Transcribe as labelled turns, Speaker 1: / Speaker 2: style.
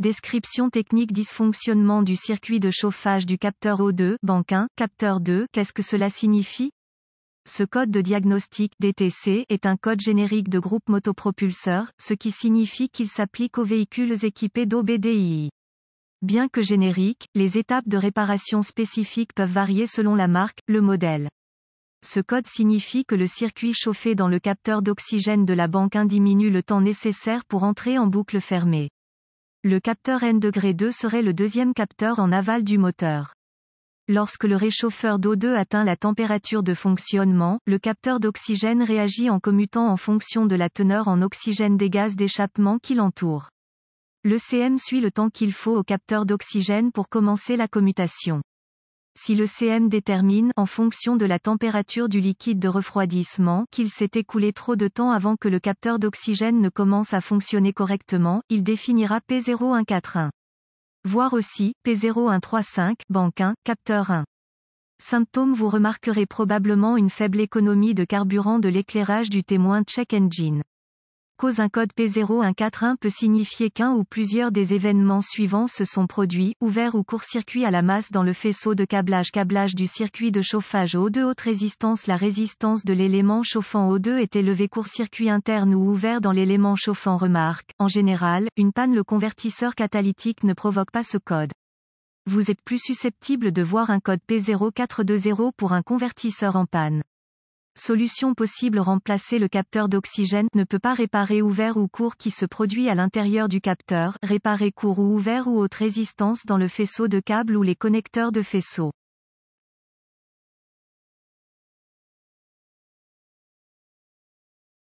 Speaker 1: Description technique dysfonctionnement du circuit de chauffage du capteur O2, banque 1, capteur 2, qu'est-ce que cela signifie ce code de diagnostic DTC est un code générique de groupe motopropulseur, ce qui signifie qu'il s'applique aux véhicules équipés d'OBDI. Bien que générique, les étapes de réparation spécifiques peuvent varier selon la marque, le modèle. Ce code signifie que le circuit chauffé dans le capteur d'oxygène de la banque 1 diminue le temps nécessaire pour entrer en boucle fermée. Le capteur N2 serait le deuxième capteur en aval du moteur. Lorsque le réchauffeur d'O2 atteint la température de fonctionnement, le capteur d'oxygène réagit en commutant en fonction de la teneur en oxygène des gaz d'échappement qui l'entourent. Le CM suit le temps qu'il faut au capteur d'oxygène pour commencer la commutation si le CM détermine, en fonction de la température du liquide de refroidissement, qu'il s'est écoulé trop de temps avant que le capteur d'oxygène ne commence à fonctionner correctement, il définira P0141. Voir aussi, P0135, banque 1, capteur 1. Symptômes Vous remarquerez probablement une faible économie de carburant de l'éclairage du témoin check engine cause un code P0141 peut signifier qu'un ou plusieurs des événements suivants se sont produits, ouvert ou court-circuit à la masse dans le faisceau de câblage câblage du circuit de chauffage O2 haute résistance la résistance de l'élément chauffant O2 est élevée court-circuit interne ou ouvert dans l'élément chauffant remarque, en général, une panne le convertisseur catalytique ne provoque pas ce code vous êtes plus susceptible de voir un code P0420 pour un convertisseur en panne. Solution possible remplacer le capteur d'oxygène ne peut pas réparer ouvert ou court qui se produit à l'intérieur du capteur, réparer court ou ouvert ou haute résistance dans le faisceau de câble ou les connecteurs de faisceau.